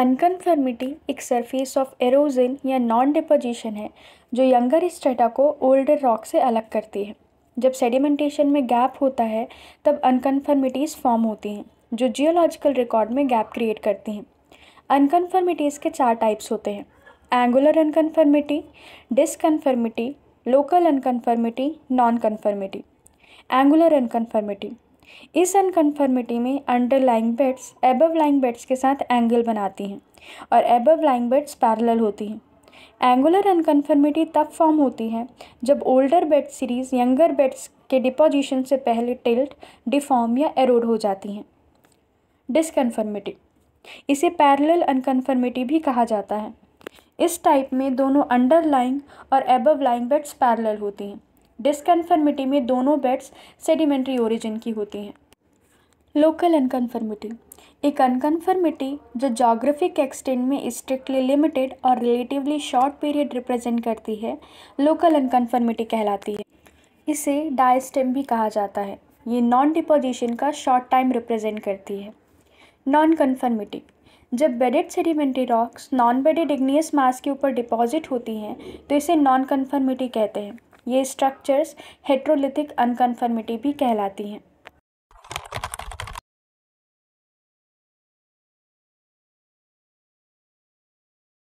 unconformity एक surface of erosion या non deposition है जो यंगर स्टेटा को ओल्डर रॉक से अलग करती है जब सेडिमेंटेशन में गैप होता है तब अनकन्फर्मिटीज़ फॉर्म होती हैं जो जियोलॉजिकल रिकॉर्ड में गैप क्रिएट करती हैं अनकन्फर्मिटीज़ के चार टाइप्स होते हैं angular unconformity disconformity local unconformity non conformity angular unconformity इस अनकन्फर्मिटी में lying beds above lying beds के साथ एंगल बनाती हैं और एबव लाइंग बेड्स पैरेलल होती हैं एंगुलर अनकन्फर्मिटी तब फॉर्म होती है जब older bed series younger beds के डिपोजिशन से पहले टिल्ट डिफॉर्म या एरोड हो जाती हैं डिसकन्फर्मिटी इसे पैरेलल अनकन्फर्मिटी भी कहा जाता है इस टाइप में दोनों अंडर लाइंग और एबव लाइंग बेड्स पैरेलल होती हैं डिसकन्फर्मिटी में दोनों बेड्स सेडिमेंट्री ओरिजिन की होती हैं लोकल अनकन्फर्मिटी एक अनकन्फर्मिटी जो जोग्राफिक एक्सटेंट में स्ट्रिक्टली लिमिटेड और रिलेटिवली शॉर्ट पीरियड रिप्रेजेंट करती है लोकल अनकन्फर्मिटी कहलाती है इसे डायस्टेम भी कहा जाता है ये नॉन डिपोजिशन का शॉर्ट टाइम रिप्रेजेंट करती है नॉन कन्फर्मिटी जब bedded sedimentary rocks non bedded igneous mass के ऊपर डिपॉजिट होती हैं तो इसे नॉन कन्फर्मिटी कहते हैं ये स्ट्रक्चर्स हेट्रोलिथिक अनकन्फर्मिटी भी कहलाती हैं